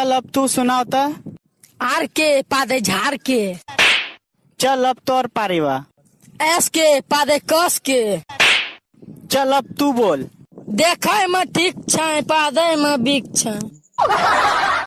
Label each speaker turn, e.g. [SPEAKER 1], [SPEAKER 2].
[SPEAKER 1] चल अब तू होता तो। आर के पादे झार के चल अब तोर पारीवा एस के पादे कस के चल अब तू बोल देखा में ठीक छे पादे में बिक